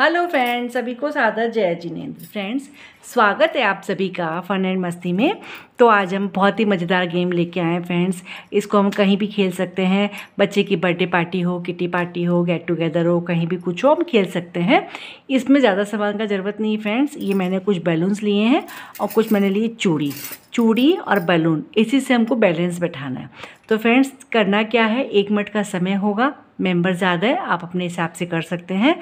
hello friends सभी को सादर जय जिनेन्द्र फ्रेंड्स स्वागत है आप सभी का फन एंड मस्ती में तो आज हम बहुत ही मज़ेदार गेम लेके आए हैं फ्रेंड्स इसको हम कहीं भी खेल सकते हैं बच्चे की बर्थडे पार्टी हो किटी पार्टी हो गेट टुगेदर हो कहीं भी कुछ हो हम खेल सकते हैं इसमें ज़्यादा सामान का ज़रूरत नहीं है फ्रेंड्स ये मैंने कुछ बैलून्स लिए हैं और कुछ मैंने लिए चूड़ी चूड़ी और बैलून इसी से हमको बैलेंस बैठाना है तो फ्रेंड्स करना क्या है एक मिनट का समय होगा मेंबर ज़्यादा है आप अपने हिसाब से कर सकते हैं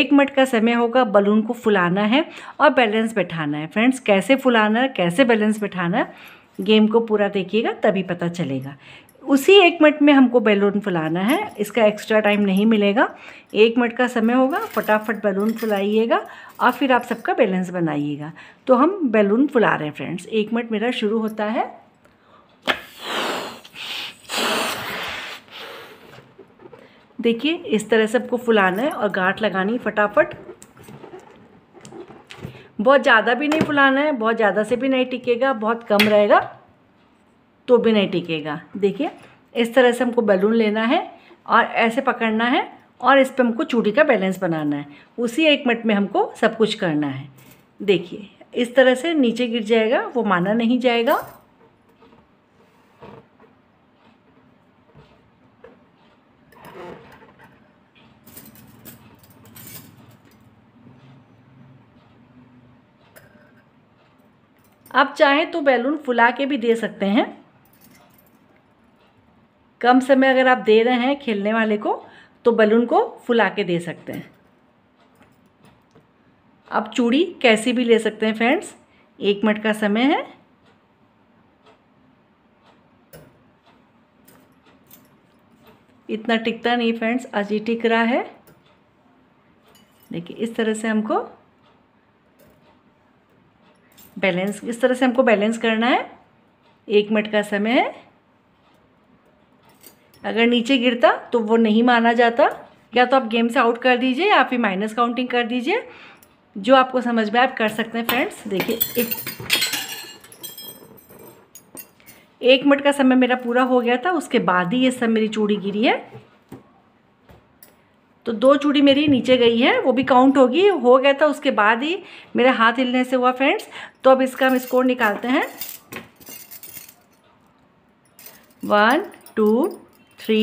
एक मिनट का समय होगा बलून को फुलाना है और बैलेंस बैठाना है फ्रेंड्स कैसे फुलाना है कैसे बैलेंस बैठाना है गेम को पूरा देखिएगा तभी पता चलेगा उसी एक मिनट में हमको बैलून फुलाना है इसका एक्स्ट्रा टाइम नहीं मिलेगा एक मिनट का समय होगा फटाफट बैलून फुलाइएगा और फिर आप सबका बैलेंस बनाइएगा तो हम बैलून फुला रहे हैं फ्रेंड्स एक मिनट मेरा शुरू होता है देखिए इस तरह से आपको फुलाना है और गांठ लगानी फटाफट बहुत ज़्यादा भी नहीं फुलाना है बहुत ज़्यादा से भी नहीं टिकेगा बहुत कम रहेगा तो भी नहीं टिकेगा देखिए इस तरह से हमको बैलून लेना है और ऐसे पकड़ना है और इस पर हमको चूड़ी का बैलेंस बनाना है उसी एक मिनट में हमको सब कुछ करना है देखिए इस तरह से नीचे गिर जाएगा वो माना नहीं जाएगा आप चाहें तो बैलून फुला के भी दे सकते हैं कम समय अगर आप दे रहे हैं खेलने वाले को तो बलून को फुला के दे सकते हैं आप चूड़ी कैसी भी ले सकते हैं फ्रेंड्स एक मिनट का समय है इतना टिकता नहीं फ्रेंड्स आज ये टिक रहा है देखिए इस तरह से हमको बैलेंस इस तरह से हमको बैलेंस करना है एक मिनट का समय है अगर नीचे गिरता तो वो नहीं माना जाता या तो आप गेम से आउट कर दीजिए या फिर माइनस काउंटिंग कर दीजिए जो आपको समझ में आप कर सकते हैं फ्रेंड्स देखिए एक एक मिनट का समय मेरा पूरा हो गया था उसके बाद ही ये सब मेरी चूड़ी गिरी है तो दो चूड़ी मेरी नीचे गई है वो भी काउंट होगी हो गया था उसके बाद ही मेरे हाथ हिलने से हुआ फ्रेंड्स तो अब इसका हम स्कोर निकालते हैं one two three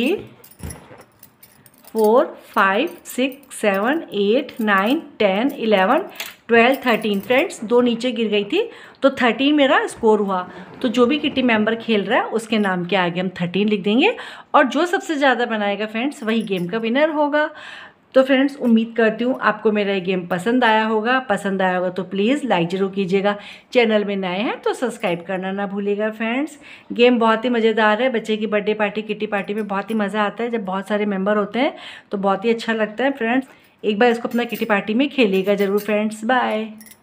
four five six seven eight nine ten eleven twelve thirteen friends दो नीचे गिर गई थी तो थर्टीन मेरा स्कोर हुआ तो जो भी किटी मेंबर खेल रहा है उसके नाम के आगे हम थर्टीन लिख देंगे और जो सबसे ज़्यादा बनाएगा फ्रेंड्स वही गेम का विनर होगा तो फ्रेंड्स उम्मीद करती हूँ आपको मेरा ये गेम पसंद आया होगा पसंद आया होगा तो प्लीज़ लाइक ज़रूर कीजिएगा चैनल में नए हैं तो सब्सक्राइब करना ना भूलिएगा फ्रेंड्स गेम बहुत ही मज़ेदार है बच्चे की बर्थडे पार्टी किटी पार्टी में बहुत ही मज़ा आता है जब बहुत सारे मेम्बर होते हैं तो बहुत ही अच्छा लगता है फ्रेंड्स एक बार इसको अपना किटी पार्टी में खेलेगा ज़रूर फ्रेंड्स बाय